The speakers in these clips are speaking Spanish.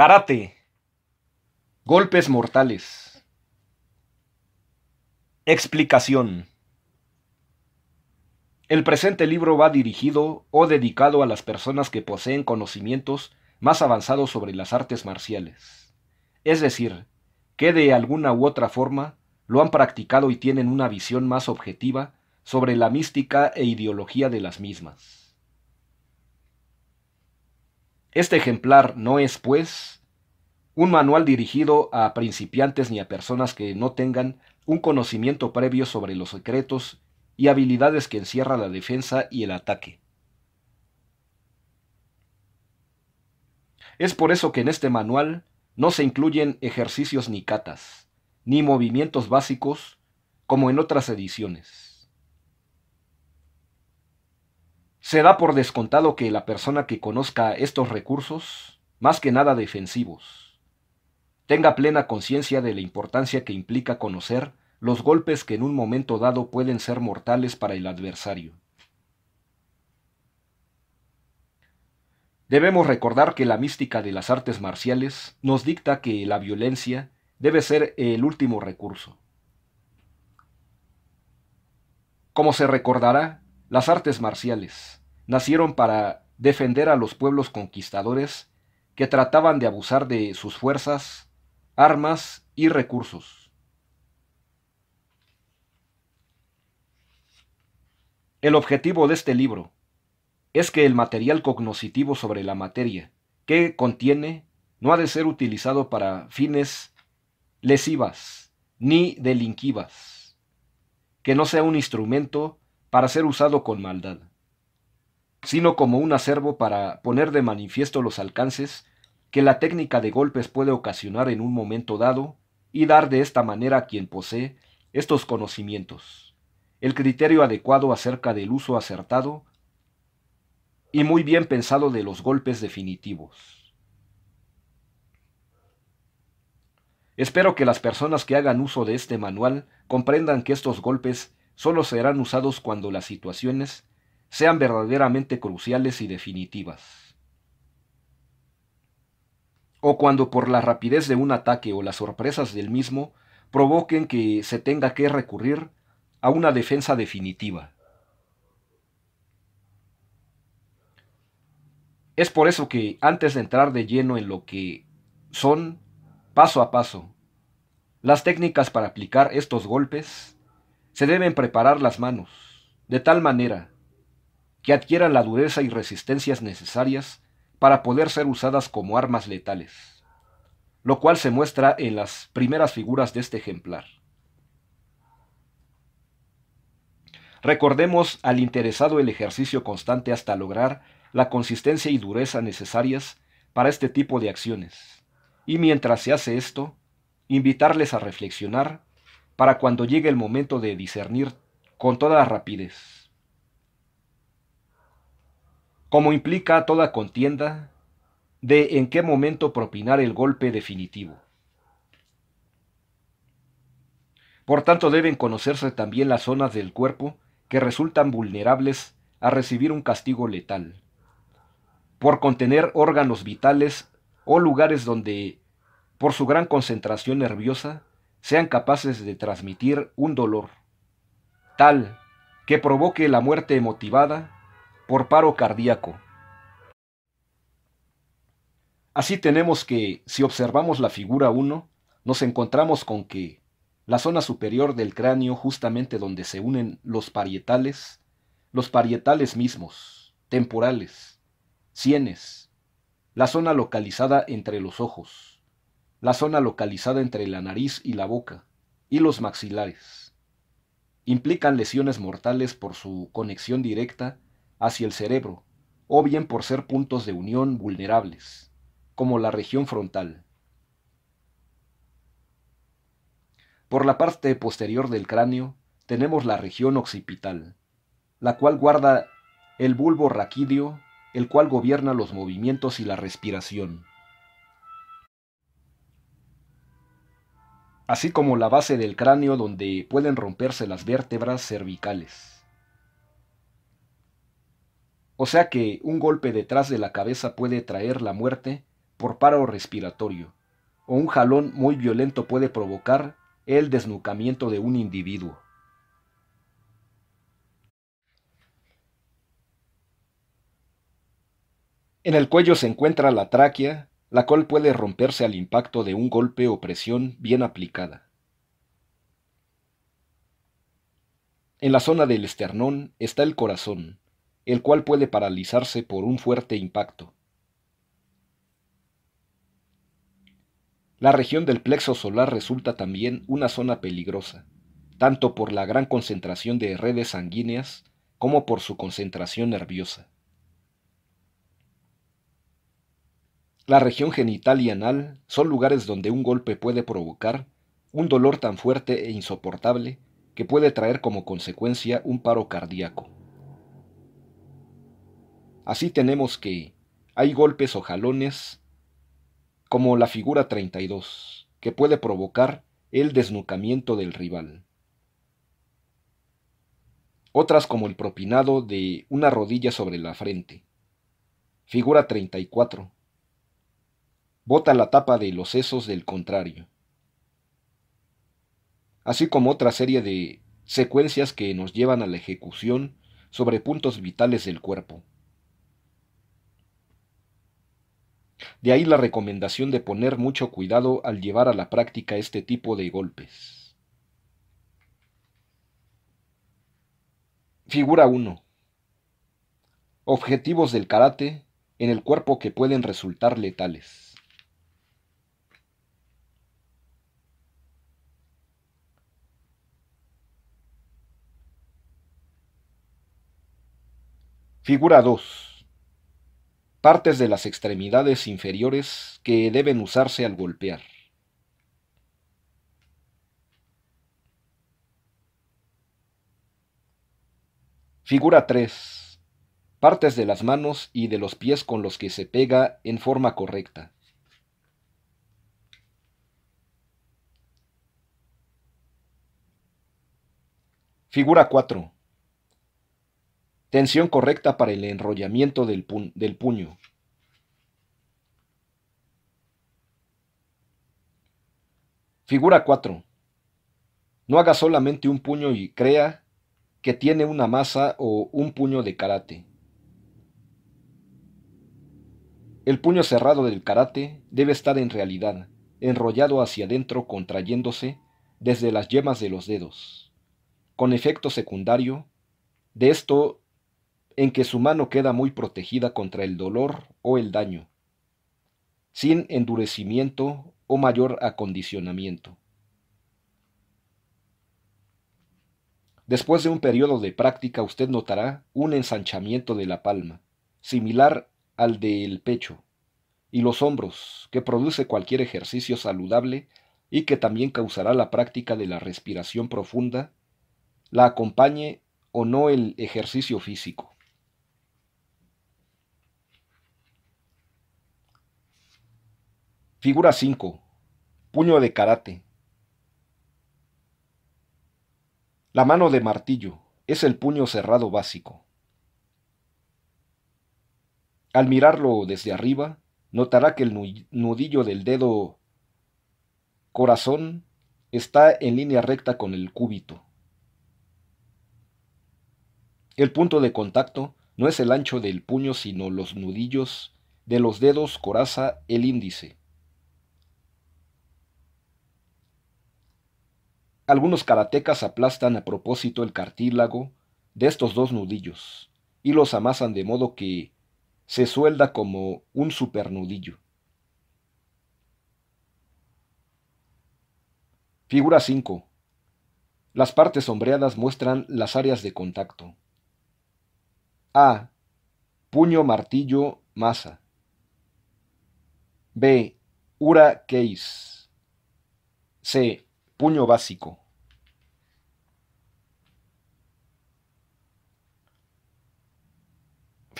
Karate. Golpes mortales. Explicación. El presente libro va dirigido o dedicado a las personas que poseen conocimientos más avanzados sobre las artes marciales. Es decir, que de alguna u otra forma lo han practicado y tienen una visión más objetiva sobre la mística e ideología de las mismas. Este ejemplar no es, pues, un manual dirigido a principiantes ni a personas que no tengan un conocimiento previo sobre los secretos y habilidades que encierra la defensa y el ataque. Es por eso que en este manual no se incluyen ejercicios ni catas, ni movimientos básicos como en otras ediciones. Se da por descontado que la persona que conozca estos recursos, más que nada defensivos, tenga plena conciencia de la importancia que implica conocer los golpes que en un momento dado pueden ser mortales para el adversario. Debemos recordar que la mística de las artes marciales nos dicta que la violencia debe ser el último recurso. Como se recordará, las artes marciales nacieron para defender a los pueblos conquistadores que trataban de abusar de sus fuerzas armas y recursos. El objetivo de este libro es que el material cognoscitivo sobre la materia que contiene no ha de ser utilizado para fines lesivas ni delinquivas, que no sea un instrumento para ser usado con maldad, sino como un acervo para poner de manifiesto los alcances que la técnica de golpes puede ocasionar en un momento dado y dar de esta manera a quien posee estos conocimientos, el criterio adecuado acerca del uso acertado y muy bien pensado de los golpes definitivos. Espero que las personas que hagan uso de este manual comprendan que estos golpes solo serán usados cuando las situaciones sean verdaderamente cruciales y definitivas o cuando por la rapidez de un ataque o las sorpresas del mismo provoquen que se tenga que recurrir a una defensa definitiva. Es por eso que antes de entrar de lleno en lo que son, paso a paso, las técnicas para aplicar estos golpes, se deben preparar las manos, de tal manera que adquieran la dureza y resistencias necesarias para poder ser usadas como armas letales, lo cual se muestra en las primeras figuras de este ejemplar. Recordemos al interesado el ejercicio constante hasta lograr la consistencia y dureza necesarias para este tipo de acciones, y mientras se hace esto, invitarles a reflexionar para cuando llegue el momento de discernir con toda rapidez como implica toda contienda, de en qué momento propinar el golpe definitivo. Por tanto, deben conocerse también las zonas del cuerpo que resultan vulnerables a recibir un castigo letal, por contener órganos vitales o lugares donde, por su gran concentración nerviosa, sean capaces de transmitir un dolor, tal que provoque la muerte motivada por paro cardíaco. Así tenemos que, si observamos la figura 1, nos encontramos con que la zona superior del cráneo, justamente donde se unen los parietales, los parietales mismos, temporales, sienes, la zona localizada entre los ojos, la zona localizada entre la nariz y la boca, y los maxilares. Implican lesiones mortales por su conexión directa hacia el cerebro, o bien por ser puntos de unión vulnerables, como la región frontal. Por la parte posterior del cráneo tenemos la región occipital, la cual guarda el bulbo raquídeo, el cual gobierna los movimientos y la respiración. así como la base del cráneo donde pueden romperse las vértebras cervicales. O sea que un golpe detrás de la cabeza puede traer la muerte por paro respiratorio, o un jalón muy violento puede provocar el desnucamiento de un individuo. En el cuello se encuentra la tráquea, la cual puede romperse al impacto de un golpe o presión bien aplicada. En la zona del esternón está el corazón, el cual puede paralizarse por un fuerte impacto. La región del plexo solar resulta también una zona peligrosa, tanto por la gran concentración de redes sanguíneas como por su concentración nerviosa. La región genital y anal son lugares donde un golpe puede provocar un dolor tan fuerte e insoportable que puede traer como consecuencia un paro cardíaco. Así tenemos que hay golpes o jalones como la figura 32, que puede provocar el desnucamiento del rival. Otras como el propinado de una rodilla sobre la frente. Figura 34. Bota la tapa de los sesos del contrario. Así como otra serie de secuencias que nos llevan a la ejecución sobre puntos vitales del cuerpo. De ahí la recomendación de poner mucho cuidado al llevar a la práctica este tipo de golpes. Figura 1. Objetivos del karate en el cuerpo que pueden resultar letales. Figura 2 partes de las extremidades inferiores que deben usarse al golpear. Figura 3. Partes de las manos y de los pies con los que se pega en forma correcta. Figura 4. Tensión correcta para el enrollamiento del, del puño. Figura 4. No haga solamente un puño y crea que tiene una masa o un puño de karate. El puño cerrado del karate debe estar en realidad enrollado hacia adentro contrayéndose desde las yemas de los dedos. Con efecto secundario, de esto en que su mano queda muy protegida contra el dolor o el daño, sin endurecimiento o mayor acondicionamiento. Después de un periodo de práctica usted notará un ensanchamiento de la palma, similar al del pecho, y los hombros, que produce cualquier ejercicio saludable y que también causará la práctica de la respiración profunda, la acompañe o no el ejercicio físico. Figura 5. Puño de karate. La mano de martillo es el puño cerrado básico. Al mirarlo desde arriba, notará que el nudillo del dedo corazón está en línea recta con el cúbito. El punto de contacto no es el ancho del puño, sino los nudillos de los dedos coraza el índice Algunos karatecas aplastan a propósito el cartílago de estos dos nudillos y los amasan de modo que se suelda como un supernudillo. Figura 5. Las partes sombreadas muestran las áreas de contacto. A. Puño, martillo, masa. B. Ura case. C. Puño básico.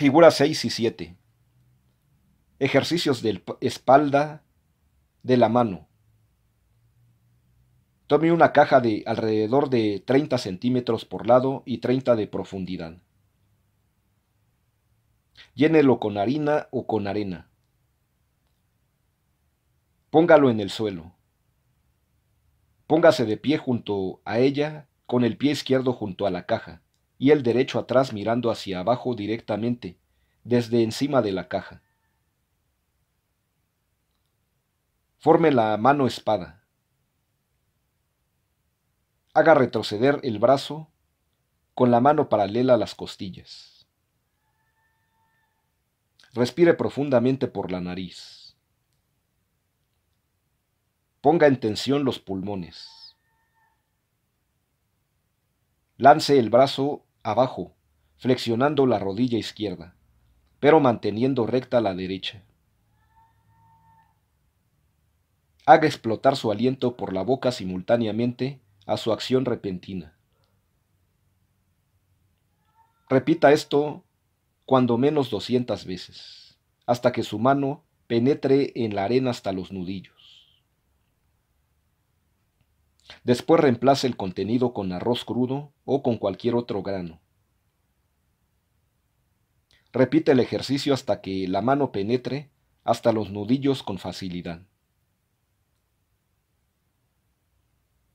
Figuras 6 y 7. Ejercicios de espalda de la mano. Tome una caja de alrededor de 30 centímetros por lado y 30 de profundidad. Llénelo con harina o con arena. Póngalo en el suelo. Póngase de pie junto a ella, con el pie izquierdo junto a la caja y el derecho atrás mirando hacia abajo directamente, desde encima de la caja. Forme la mano espada. Haga retroceder el brazo con la mano paralela a las costillas. Respire profundamente por la nariz. Ponga en tensión los pulmones. Lance el brazo abajo, flexionando la rodilla izquierda, pero manteniendo recta la derecha. Haga explotar su aliento por la boca simultáneamente a su acción repentina. Repita esto cuando menos 200 veces, hasta que su mano penetre en la arena hasta los nudillos. Después reemplace el contenido con arroz crudo o con cualquier otro grano. Repite el ejercicio hasta que la mano penetre hasta los nudillos con facilidad.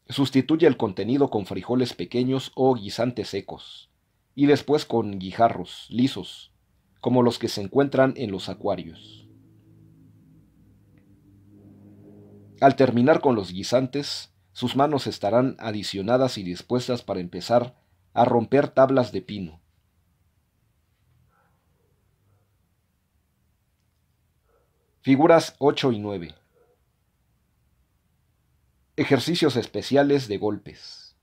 Sustituye el contenido con frijoles pequeños o guisantes secos, y después con guijarros lisos, como los que se encuentran en los acuarios. Al terminar con los guisantes, sus manos estarán adicionadas y dispuestas para empezar a romper tablas de pino. Figuras 8 y 9. Ejercicios especiales de golpes.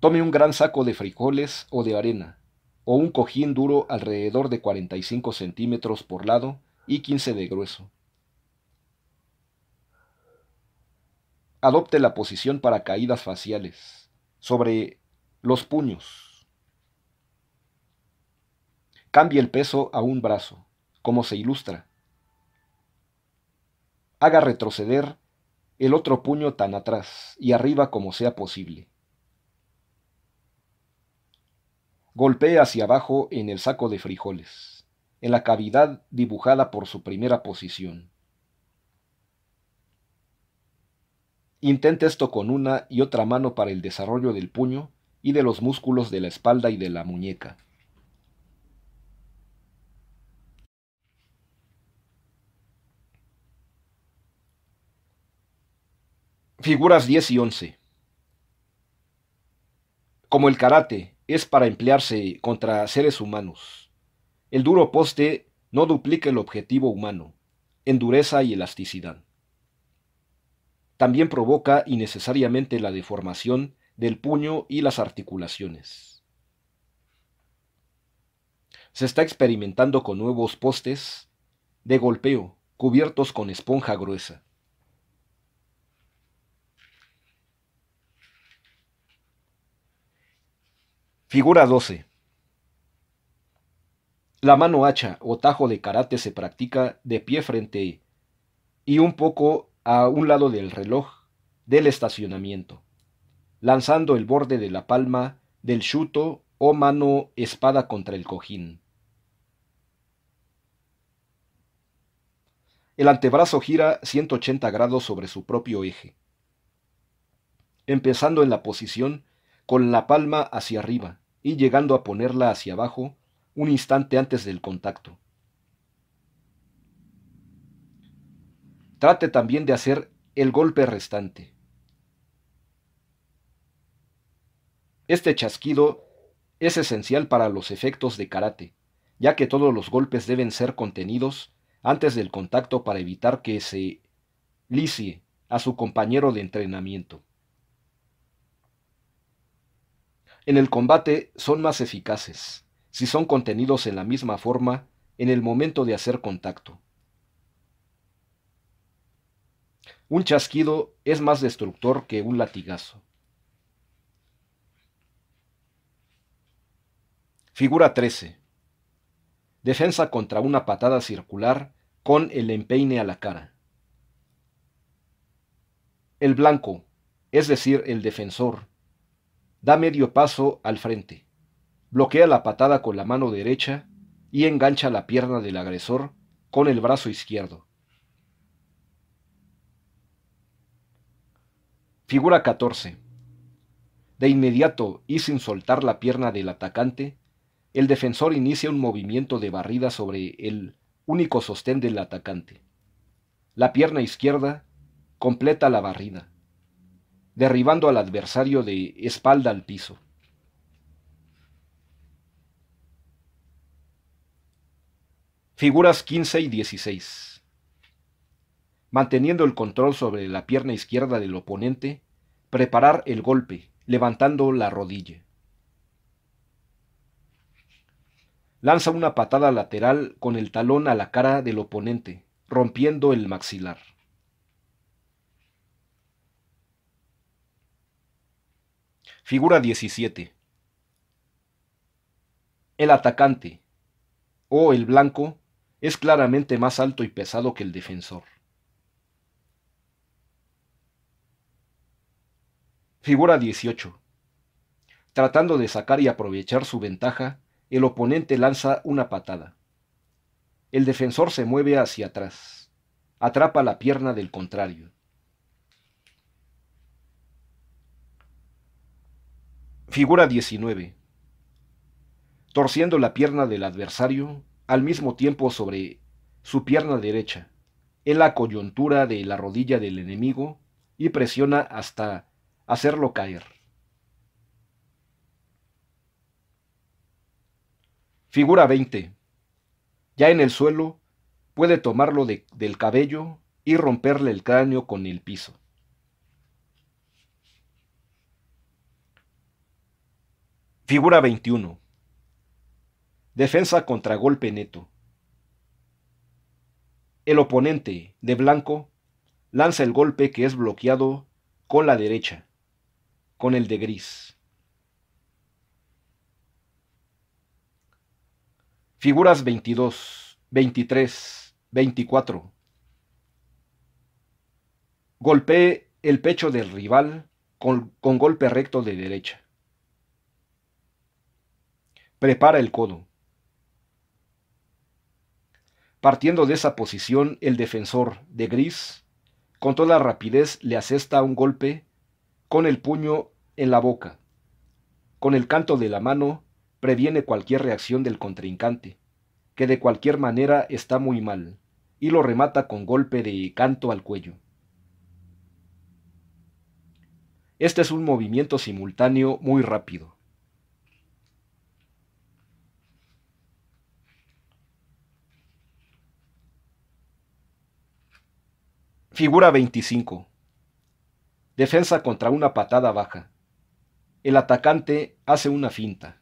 Tome un gran saco de frijoles o de arena, o un cojín duro alrededor de 45 centímetros por lado y 15 de grueso. adopte la posición para caídas faciales sobre los puños. Cambie el peso a un brazo, como se ilustra. Haga retroceder el otro puño tan atrás y arriba como sea posible. Golpee hacia abajo en el saco de frijoles, en la cavidad dibujada por su primera posición. Intente esto con una y otra mano para el desarrollo del puño y de los músculos de la espalda y de la muñeca. Figuras 10 y 11. Como el karate es para emplearse contra seres humanos, el duro poste no duplica el objetivo humano en dureza y elasticidad. También provoca innecesariamente la deformación del puño y las articulaciones. Se está experimentando con nuevos postes de golpeo cubiertos con esponja gruesa. Figura 12. La mano hacha o tajo de karate se practica de pie frente y un poco a un lado del reloj del estacionamiento, lanzando el borde de la palma del chuto o mano espada contra el cojín. El antebrazo gira 180 grados sobre su propio eje, empezando en la posición con la palma hacia arriba y llegando a ponerla hacia abajo un instante antes del contacto. trate también de hacer el golpe restante. Este chasquido es esencial para los efectos de karate, ya que todos los golpes deben ser contenidos antes del contacto para evitar que se licie a su compañero de entrenamiento. En el combate son más eficaces si son contenidos en la misma forma en el momento de hacer contacto. Un chasquido es más destructor que un latigazo. Figura 13. Defensa contra una patada circular con el empeine a la cara. El blanco, es decir, el defensor, da medio paso al frente, bloquea la patada con la mano derecha y engancha la pierna del agresor con el brazo izquierdo. Figura 14. De inmediato y sin soltar la pierna del atacante, el defensor inicia un movimiento de barrida sobre el único sostén del atacante. La pierna izquierda completa la barrida, derribando al adversario de espalda al piso. Figuras 15 y 16 manteniendo el control sobre la pierna izquierda del oponente, preparar el golpe, levantando la rodilla. Lanza una patada lateral con el talón a la cara del oponente, rompiendo el maxilar. Figura 17. El atacante o el blanco es claramente más alto y pesado que el defensor. Figura 18. Tratando de sacar y aprovechar su ventaja, el oponente lanza una patada. El defensor se mueve hacia atrás. Atrapa la pierna del contrario. Figura 19. Torciendo la pierna del adversario al mismo tiempo sobre su pierna derecha, en la coyuntura de la rodilla del enemigo y presiona hasta hacerlo caer. Figura 20. Ya en el suelo, puede tomarlo del cabello y romperle el cráneo con el piso. Figura 21. Defensa contra golpe neto. El oponente, de blanco, lanza el golpe que es bloqueado con la derecha con el de gris. Figuras 22, 23, 24. Golpee el pecho del rival con, con golpe recto de derecha. Prepara el codo. Partiendo de esa posición, el defensor de gris, con toda rapidez, le asesta un golpe con el puño en la boca. Con el canto de la mano previene cualquier reacción del contrincante, que de cualquier manera está muy mal, y lo remata con golpe de canto al cuello. Este es un movimiento simultáneo muy rápido. Figura 25. Defensa contra una patada baja. El atacante hace una finta.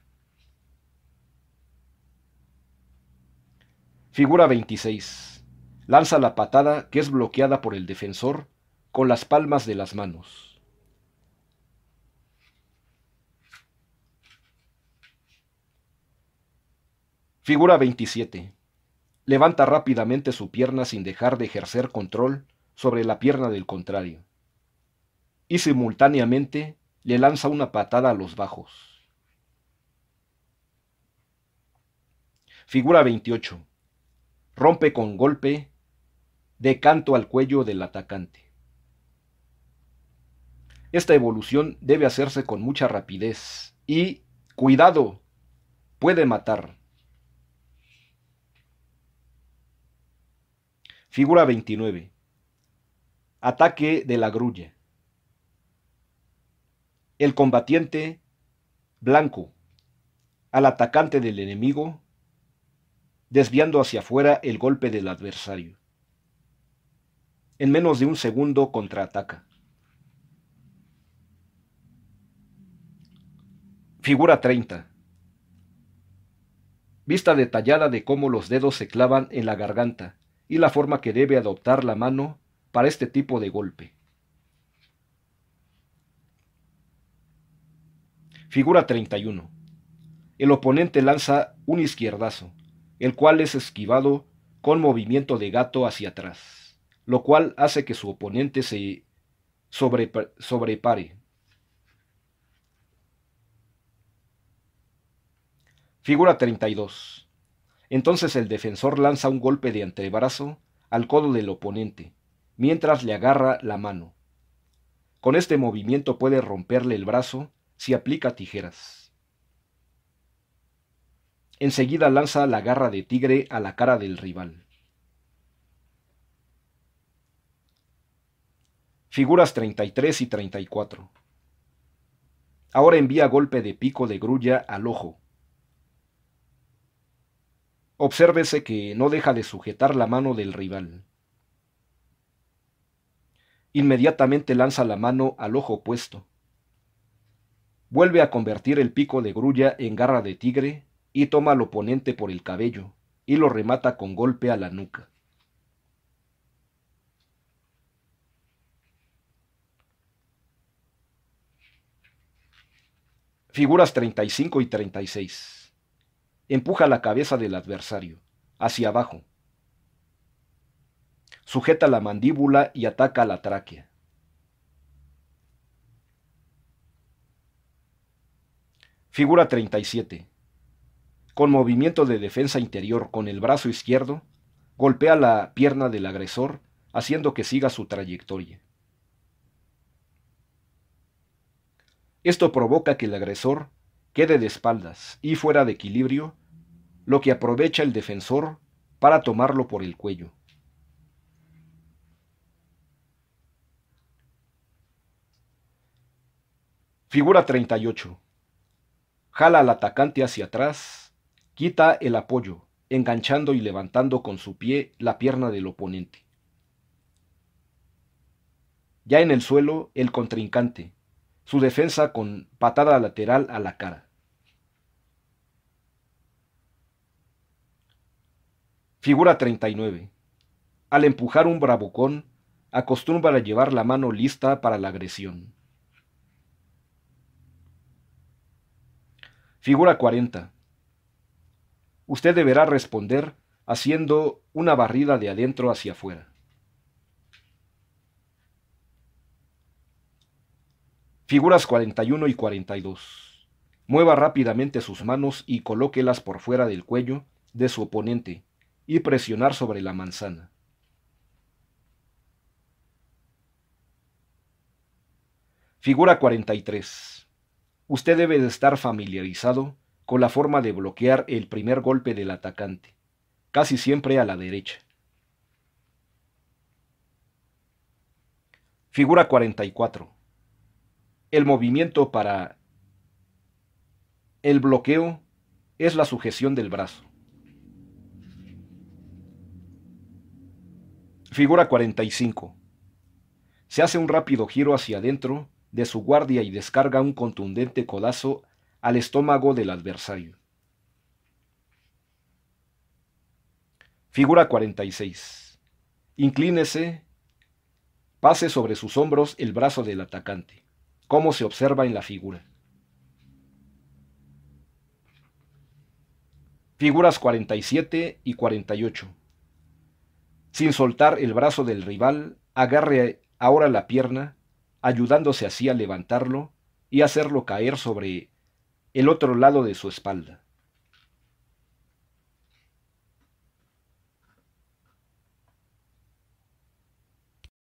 Figura 26. Lanza la patada que es bloqueada por el defensor con las palmas de las manos. Figura 27. Levanta rápidamente su pierna sin dejar de ejercer control sobre la pierna del contrario y simultáneamente le lanza una patada a los bajos. Figura 28. Rompe con golpe de canto al cuello del atacante. Esta evolución debe hacerse con mucha rapidez y, cuidado, puede matar. Figura 29. Ataque de la grulla el combatiente blanco al atacante del enemigo, desviando hacia afuera el golpe del adversario. En menos de un segundo contraataca. Figura 30. Vista detallada de cómo los dedos se clavan en la garganta y la forma que debe adoptar la mano para este tipo de golpe. Figura 31. El oponente lanza un izquierdazo, el cual es esquivado con movimiento de gato hacia atrás, lo cual hace que su oponente se sobrepare. Figura 32. Entonces el defensor lanza un golpe de antebrazo al codo del oponente, mientras le agarra la mano. Con este movimiento puede romperle el brazo si aplica tijeras. Enseguida lanza la garra de tigre a la cara del rival. Figuras 33 y 34. Ahora envía golpe de pico de grulla al ojo. Obsérvese que no deja de sujetar la mano del rival. Inmediatamente lanza la mano al ojo opuesto vuelve a convertir el pico de grulla en garra de tigre y toma al oponente por el cabello y lo remata con golpe a la nuca. Figuras 35 y 36. Empuja la cabeza del adversario, hacia abajo. Sujeta la mandíbula y ataca la tráquea. Figura 37. Con movimiento de defensa interior con el brazo izquierdo, golpea la pierna del agresor, haciendo que siga su trayectoria. Esto provoca que el agresor quede de espaldas y fuera de equilibrio, lo que aprovecha el defensor para tomarlo por el cuello. Figura 38. Jala al atacante hacia atrás, quita el apoyo, enganchando y levantando con su pie la pierna del oponente. Ya en el suelo, el contrincante, su defensa con patada lateral a la cara. Figura 39. Al empujar un bravucón, acostumbra a llevar la mano lista para la agresión. Figura 40. Usted deberá responder haciendo una barrida de adentro hacia afuera. Figuras 41 y 42. Mueva rápidamente sus manos y colóquelas por fuera del cuello de su oponente y presionar sobre la manzana. Figura 43 usted debe de estar familiarizado con la forma de bloquear el primer golpe del atacante, casi siempre a la derecha. Figura 44. El movimiento para el bloqueo es la sujeción del brazo. Figura 45. Se hace un rápido giro hacia adentro de su guardia y descarga un contundente codazo al estómago del adversario. Figura 46. Inclínese, pase sobre sus hombros el brazo del atacante, como se observa en la figura. Figuras 47 y 48. Sin soltar el brazo del rival, agarre ahora la pierna, ayudándose así a levantarlo y hacerlo caer sobre el otro lado de su espalda.